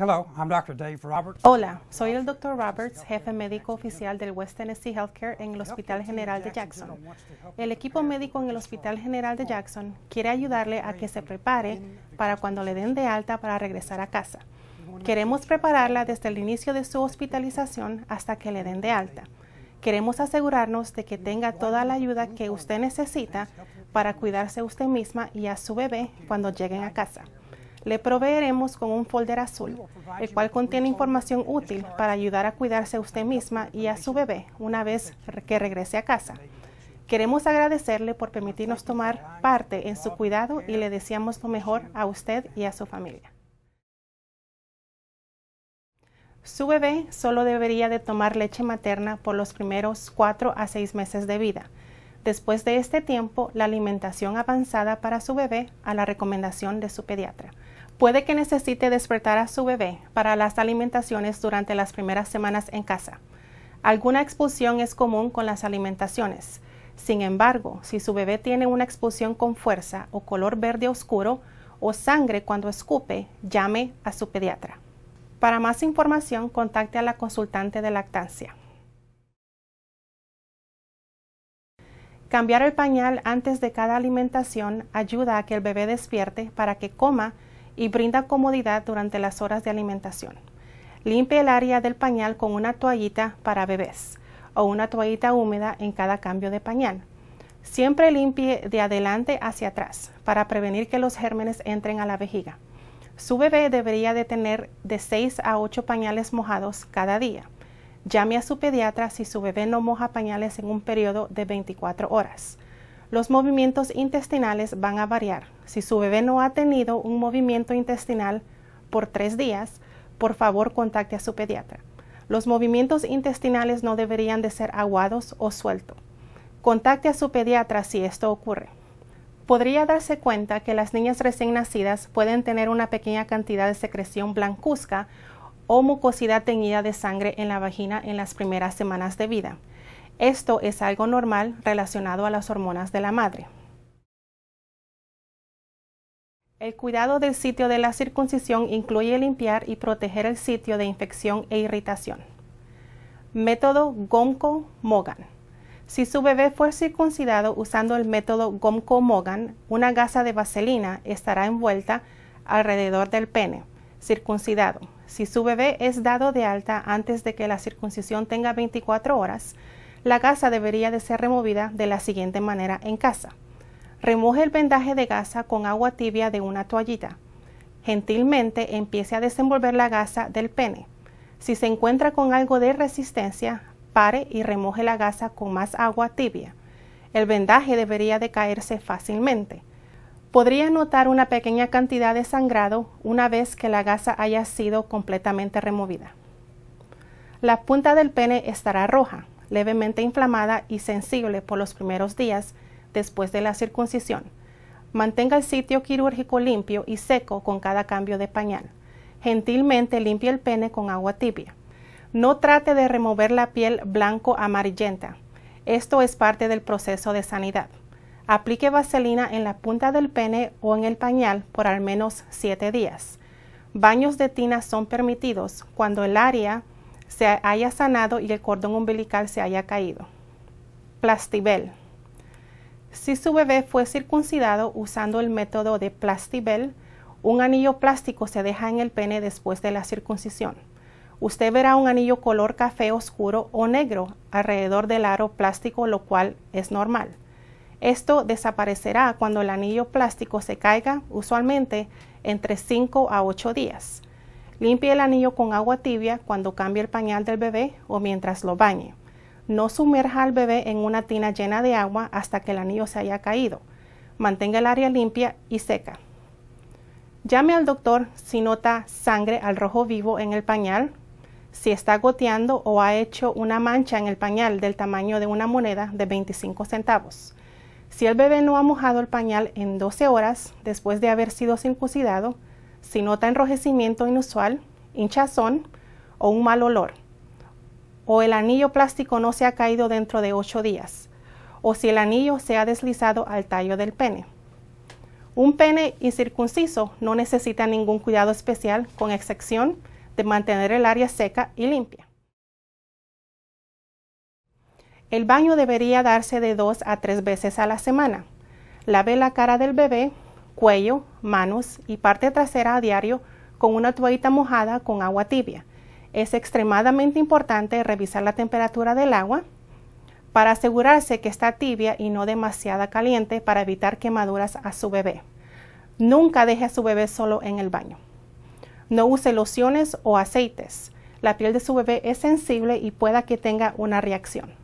Hello, I'm Dr. Dave Roberts. Hola, soy el Dr. Roberts, jefe médico oficial del West Tennessee Healthcare en el Hospital General de Jackson. El equipo médico en el Hospital General de Jackson quiere ayudarle a que se prepare para cuando le den de alta para regresar a casa. Queremos prepararla desde el inicio de su hospitalización hasta que le den de alta. Queremos asegurarnos de que tenga toda la ayuda que usted necesita para cuidarse usted misma y a su bebé cuando lleguen a casa. Le proveeremos con un folder azul, el cual contiene información útil para ayudar a cuidarse a usted misma y a su bebé una vez que regrese a casa. Queremos agradecerle por permitirnos tomar parte en su cuidado y le deseamos lo mejor a usted y a su familia. Su bebé solo debería de tomar leche materna por los primeros cuatro a seis meses de vida después de este tiempo la alimentación avanzada para su bebé a la recomendación de su pediatra. Puede que necesite despertar a su bebé para las alimentaciones durante las primeras semanas en casa. Alguna expulsión es común con las alimentaciones. Sin embargo, si su bebé tiene una expulsión con fuerza o color verde oscuro o sangre cuando escupe, llame a su pediatra. Para más información, contacte a la consultante de lactancia. Cambiar el pañal antes de cada alimentación ayuda a que el bebé despierte para que coma y brinda comodidad durante las horas de alimentación. Limpie el área del pañal con una toallita para bebés o una toallita húmeda en cada cambio de pañal. Siempre limpie de adelante hacia atrás para prevenir que los gérmenes entren a la vejiga. Su bebé debería de tener de 6 a 8 pañales mojados cada día. Llame a su pediatra si su bebé no moja pañales en un periodo de 24 horas. Los movimientos intestinales van a variar. Si su bebé no ha tenido un movimiento intestinal por tres días, por favor contacte a su pediatra. Los movimientos intestinales no deberían de ser aguados o sueltos. Contacte a su pediatra si esto ocurre. Podría darse cuenta que las niñas recién nacidas pueden tener una pequeña cantidad de secreción blancuzca o mucosidad teñida de sangre en la vagina en las primeras semanas de vida. Esto es algo normal relacionado a las hormonas de la madre. El cuidado del sitio de la circuncisión incluye limpiar y proteger el sitio de infección e irritación. Método Gomco-Mogan. Si su bebé fue circuncidado usando el método Gomco-Mogan, una gasa de vaselina estará envuelta alrededor del pene circuncidado. Si su bebé es dado de alta antes de que la circuncisión tenga 24 horas, la gasa debería de ser removida de la siguiente manera en casa. Remoje el vendaje de gasa con agua tibia de una toallita. Gentilmente empiece a desenvolver la gasa del pene. Si se encuentra con algo de resistencia, pare y remoje la gasa con más agua tibia. El vendaje debería de caerse fácilmente. Podría notar una pequeña cantidad de sangrado una vez que la gasa haya sido completamente removida. La punta del pene estará roja, levemente inflamada y sensible por los primeros días después de la circuncisión. Mantenga el sitio quirúrgico limpio y seco con cada cambio de pañal. Gentilmente limpie el pene con agua tibia. No trate de remover la piel blanco amarillenta. Esto es parte del proceso de sanidad. Aplique vaselina en la punta del pene o en el pañal por al menos 7 días. Baños de tina son permitidos cuando el área se haya sanado y el cordón umbilical se haya caído. Plastibel. Si su bebé fue circuncidado usando el método de Plastibel, un anillo plástico se deja en el pene después de la circuncisión. Usted verá un anillo color café oscuro o negro alrededor del aro plástico, lo cual es normal. Esto desaparecerá cuando el anillo plástico se caiga, usualmente entre 5 a 8 días. Limpie el anillo con agua tibia cuando cambie el pañal del bebé o mientras lo bañe. No sumerja al bebé en una tina llena de agua hasta que el anillo se haya caído. Mantenga el área limpia y seca. Llame al doctor si nota sangre al rojo vivo en el pañal, si está goteando o ha hecho una mancha en el pañal del tamaño de una moneda de 25 centavos. Si el bebé no ha mojado el pañal en 12 horas después de haber sido circuncidado, si nota enrojecimiento inusual, hinchazón o un mal olor, o el anillo plástico no se ha caído dentro de 8 días, o si el anillo se ha deslizado al tallo del pene. Un pene incircunciso no necesita ningún cuidado especial con excepción de mantener el área seca y limpia. El baño debería darse de dos a tres veces a la semana. Lave la cara del bebé, cuello, manos y parte trasera a diario con una toallita mojada con agua tibia. Es extremadamente importante revisar la temperatura del agua para asegurarse que está tibia y no demasiado caliente para evitar quemaduras a su bebé. Nunca deje a su bebé solo en el baño. No use lociones o aceites. La piel de su bebé es sensible y pueda que tenga una reacción.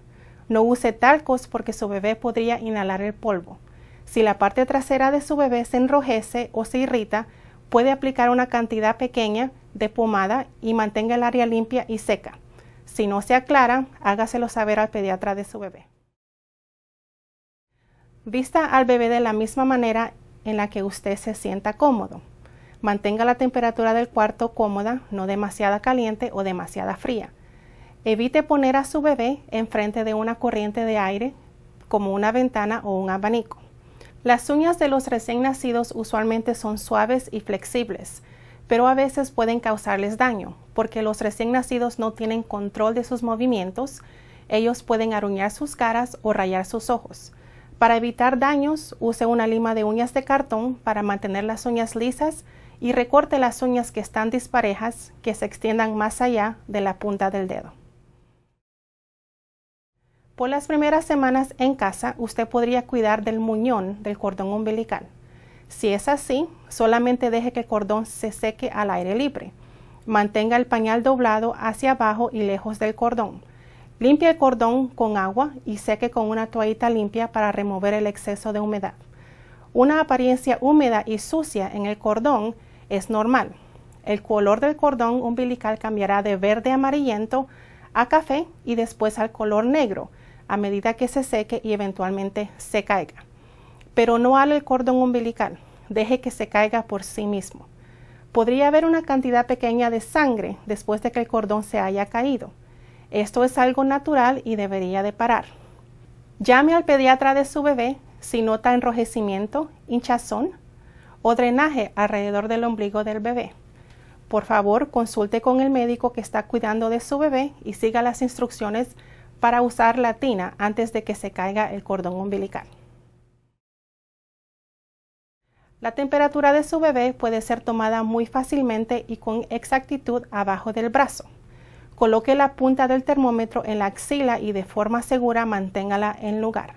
No use talcos porque su bebé podría inhalar el polvo. Si la parte trasera de su bebé se enrojece o se irrita, puede aplicar una cantidad pequeña de pomada y mantenga el área limpia y seca. Si no se aclara, hágaselo saber al pediatra de su bebé. Vista al bebé de la misma manera en la que usted se sienta cómodo. Mantenga la temperatura del cuarto cómoda, no demasiada caliente o demasiada fría. Evite poner a su bebé enfrente de una corriente de aire como una ventana o un abanico. Las uñas de los recién nacidos usualmente son suaves y flexibles, pero a veces pueden causarles daño, porque los recién nacidos no tienen control de sus movimientos, ellos pueden aruñar sus caras o rayar sus ojos. Para evitar daños, use una lima de uñas de cartón para mantener las uñas lisas y recorte las uñas que están disparejas, que se extiendan más allá de la punta del dedo. Por las primeras semanas en casa, usted podría cuidar del muñón del cordón umbilical. Si es así, solamente deje que el cordón se seque al aire libre. Mantenga el pañal doblado hacia abajo y lejos del cordón. Limpie el cordón con agua y seque con una toallita limpia para remover el exceso de humedad. Una apariencia húmeda y sucia en el cordón es normal. El color del cordón umbilical cambiará de verde amarillento a café y después al color negro a medida que se seque y eventualmente se caiga. Pero no hale el cordón umbilical, deje que se caiga por sí mismo. Podría haber una cantidad pequeña de sangre después de que el cordón se haya caído. Esto es algo natural y debería de parar. Llame al pediatra de su bebé si nota enrojecimiento, hinchazón o drenaje alrededor del ombligo del bebé. Por favor, consulte con el médico que está cuidando de su bebé y siga las instrucciones para usar la tina antes de que se caiga el cordón umbilical. La temperatura de su bebé puede ser tomada muy fácilmente y con exactitud abajo del brazo. Coloque la punta del termómetro en la axila y de forma segura manténgala en lugar.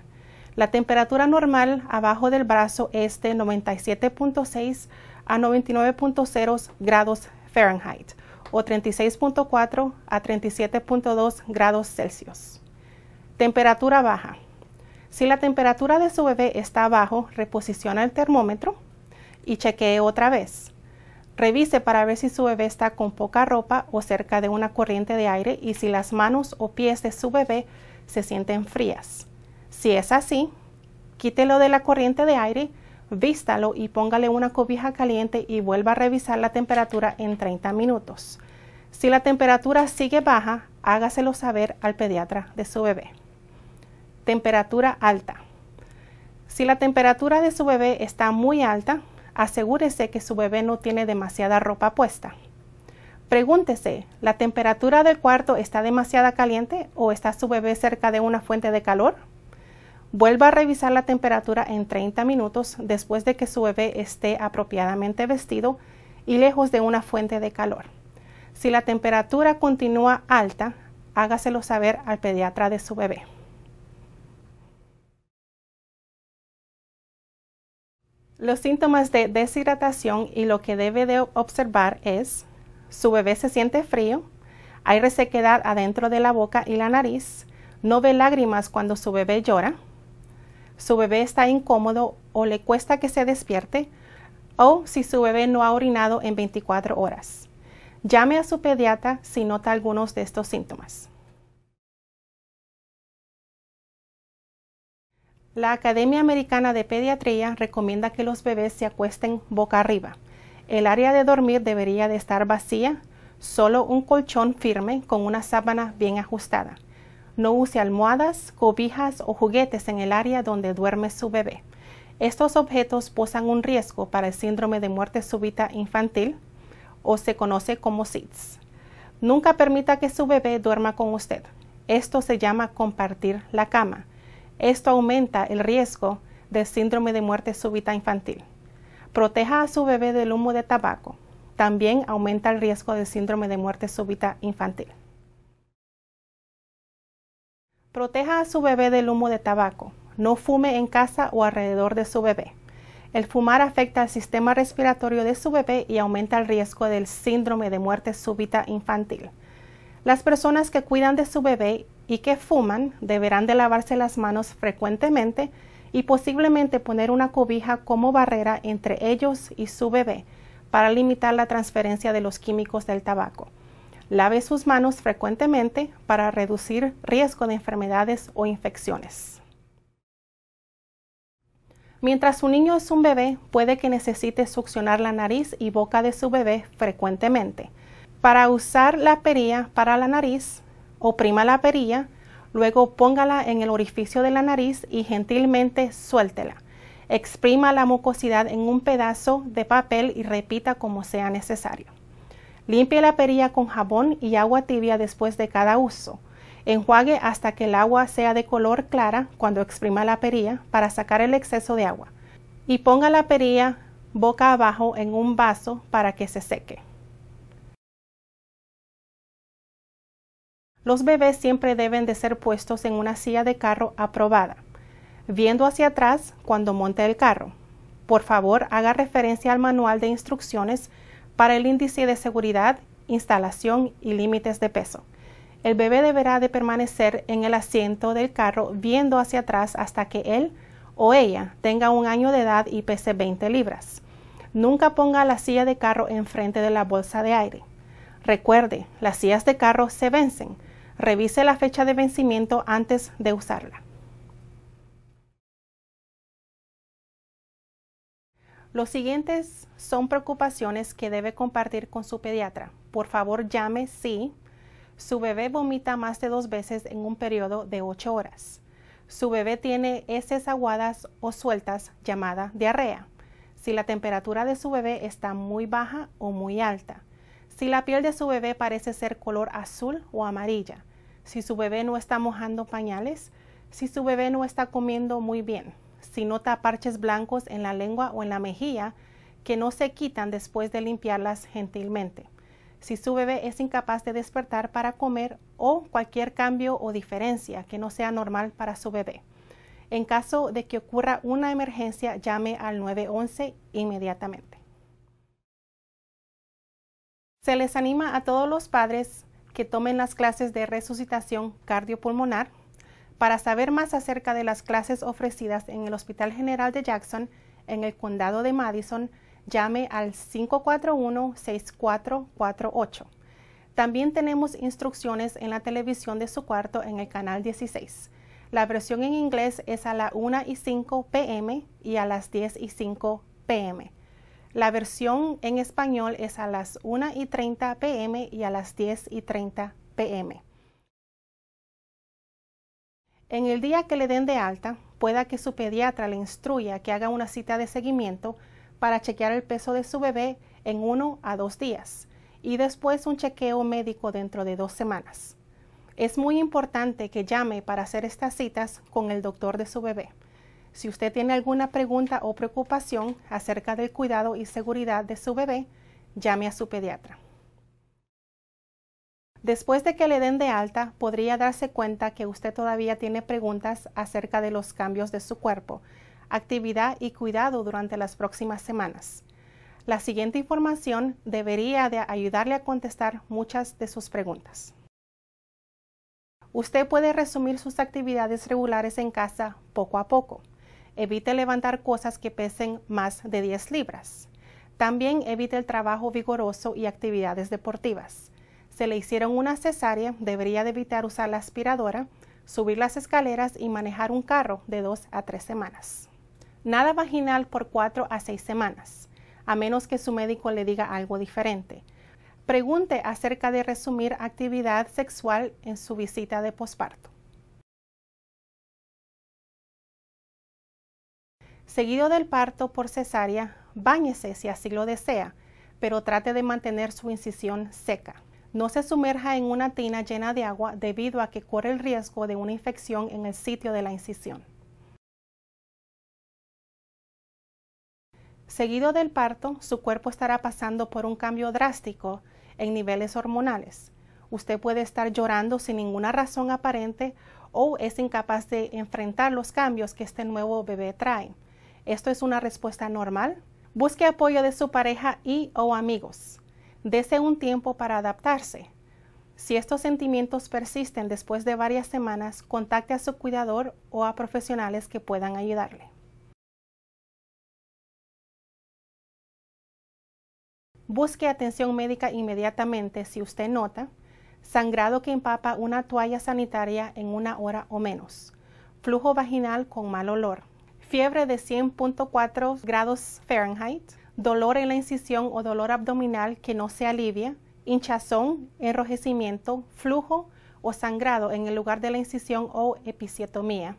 La temperatura normal abajo del brazo es de 97.6 a 99.0 grados Fahrenheit o 36.4 a 37.2 grados Celsius. Temperatura baja. Si la temperatura de su bebé está bajo, reposiciona el termómetro y chequee otra vez. Revise para ver si su bebé está con poca ropa o cerca de una corriente de aire y si las manos o pies de su bebé se sienten frías. Si es así, quítelo de la corriente de aire vístalo y póngale una cobija caliente y vuelva a revisar la temperatura en 30 minutos. Si la temperatura sigue baja, hágaselo saber al pediatra de su bebé. Temperatura alta. Si la temperatura de su bebé está muy alta, asegúrese que su bebé no tiene demasiada ropa puesta. Pregúntese, ¿la temperatura del cuarto está demasiado caliente o está su bebé cerca de una fuente de calor? Vuelva a revisar la temperatura en 30 minutos después de que su bebé esté apropiadamente vestido y lejos de una fuente de calor. Si la temperatura continúa alta, hágaselo saber al pediatra de su bebé. Los síntomas de deshidratación y lo que debe de observar es su bebé se siente frío, hay resequedad adentro de la boca y la nariz, no ve lágrimas cuando su bebé llora, su bebé está incómodo o le cuesta que se despierte, o si su bebé no ha orinado en 24 horas. Llame a su pediatra si nota algunos de estos síntomas. La Academia Americana de Pediatría recomienda que los bebés se acuesten boca arriba. El área de dormir debería de estar vacía, solo un colchón firme con una sábana bien ajustada. No use almohadas, cobijas o juguetes en el área donde duerme su bebé. Estos objetos posan un riesgo para el síndrome de muerte súbita infantil o se conoce como SIDS. Nunca permita que su bebé duerma con usted. Esto se llama compartir la cama. Esto aumenta el riesgo del síndrome de muerte súbita infantil. Proteja a su bebé del humo de tabaco. También aumenta el riesgo de síndrome de muerte súbita infantil. Proteja a su bebé del humo de tabaco. No fume en casa o alrededor de su bebé. El fumar afecta al sistema respiratorio de su bebé y aumenta el riesgo del síndrome de muerte súbita infantil. Las personas que cuidan de su bebé y que fuman deberán de lavarse las manos frecuentemente y posiblemente poner una cobija como barrera entre ellos y su bebé para limitar la transferencia de los químicos del tabaco. Lave sus manos frecuentemente para reducir riesgo de enfermedades o infecciones. Mientras su niño es un bebé, puede que necesite succionar la nariz y boca de su bebé frecuentemente. Para usar la perilla para la nariz, oprima la perilla, luego póngala en el orificio de la nariz y gentilmente suéltela. Exprima la mucosidad en un pedazo de papel y repita como sea necesario. Limpie la perilla con jabón y agua tibia después de cada uso. Enjuague hasta que el agua sea de color clara cuando exprima la perilla para sacar el exceso de agua. Y ponga la perilla boca abajo en un vaso para que se seque. Los bebés siempre deben de ser puestos en una silla de carro aprobada, viendo hacia atrás cuando monte el carro. Por favor, haga referencia al manual de instrucciones para el índice de seguridad, instalación y límites de peso. El bebé deberá de permanecer en el asiento del carro viendo hacia atrás hasta que él o ella tenga un año de edad y pese 20 libras. Nunca ponga la silla de carro enfrente de la bolsa de aire. Recuerde, las sillas de carro se vencen. Revise la fecha de vencimiento antes de usarla. Los siguientes son preocupaciones que debe compartir con su pediatra. Por favor, llame si su bebé vomita más de dos veces en un periodo de ocho horas. Su bebé tiene heces aguadas o sueltas llamada diarrea. Si la temperatura de su bebé está muy baja o muy alta. Si la piel de su bebé parece ser color azul o amarilla. Si su bebé no está mojando pañales. Si su bebé no está comiendo muy bien si nota parches blancos en la lengua o en la mejilla que no se quitan después de limpiarlas gentilmente. Si su bebé es incapaz de despertar para comer o cualquier cambio o diferencia que no sea normal para su bebé. En caso de que ocurra una emergencia, llame al 911 inmediatamente. Se les anima a todos los padres que tomen las clases de resucitación cardiopulmonar para saber más acerca de las clases ofrecidas en el Hospital General de Jackson, en el condado de Madison, llame al 541-6448. También tenemos instrucciones en la televisión de su cuarto en el canal 16. La versión en inglés es a las 1 y 5 pm y a las 10 y 5 pm. La versión en español es a las 1 y 30 pm y a las 10 y 30 pm. En el día que le den de alta, pueda que su pediatra le instruya que haga una cita de seguimiento para chequear el peso de su bebé en uno a dos días y después un chequeo médico dentro de dos semanas. Es muy importante que llame para hacer estas citas con el doctor de su bebé. Si usted tiene alguna pregunta o preocupación acerca del cuidado y seguridad de su bebé, llame a su pediatra. Después de que le den de alta, podría darse cuenta que usted todavía tiene preguntas acerca de los cambios de su cuerpo, actividad y cuidado durante las próximas semanas. La siguiente información debería de ayudarle a contestar muchas de sus preguntas. Usted puede resumir sus actividades regulares en casa poco a poco. Evite levantar cosas que pesen más de 10 libras. También evite el trabajo vigoroso y actividades deportivas se le hicieron una cesárea, debería de evitar usar la aspiradora, subir las escaleras y manejar un carro de dos a tres semanas. Nada vaginal por cuatro a seis semanas, a menos que su médico le diga algo diferente. Pregunte acerca de resumir actividad sexual en su visita de posparto. Seguido del parto por cesárea, báñese si así lo desea, pero trate de mantener su incisión seca. No se sumerja en una tina llena de agua debido a que corre el riesgo de una infección en el sitio de la incisión. Seguido del parto, su cuerpo estará pasando por un cambio drástico en niveles hormonales. Usted puede estar llorando sin ninguna razón aparente o es incapaz de enfrentar los cambios que este nuevo bebé trae. Esto es una respuesta normal. Busque apoyo de su pareja y o amigos. Dese un tiempo para adaptarse. Si estos sentimientos persisten después de varias semanas, contacte a su cuidador o a profesionales que puedan ayudarle. Busque atención médica inmediatamente si usted nota sangrado que empapa una toalla sanitaria en una hora o menos, flujo vaginal con mal olor, fiebre de 100.4 grados Fahrenheit, dolor en la incisión o dolor abdominal que no se alivia, hinchazón, enrojecimiento, flujo o sangrado en el lugar de la incisión o episiotomía,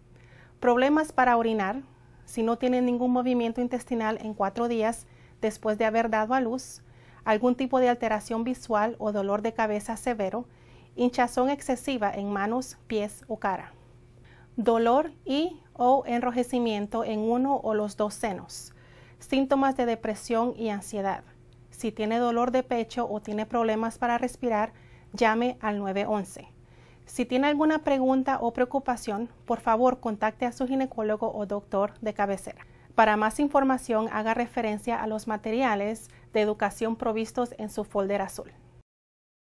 problemas para orinar, si no tiene ningún movimiento intestinal en cuatro días después de haber dado a luz, algún tipo de alteración visual o dolor de cabeza severo, hinchazón excesiva en manos, pies o cara, dolor y o enrojecimiento en uno o los dos senos, síntomas de depresión y ansiedad. Si tiene dolor de pecho o tiene problemas para respirar, llame al 911. Si tiene alguna pregunta o preocupación, por favor contacte a su ginecólogo o doctor de cabecera. Para más información, haga referencia a los materiales de educación provistos en su folder azul.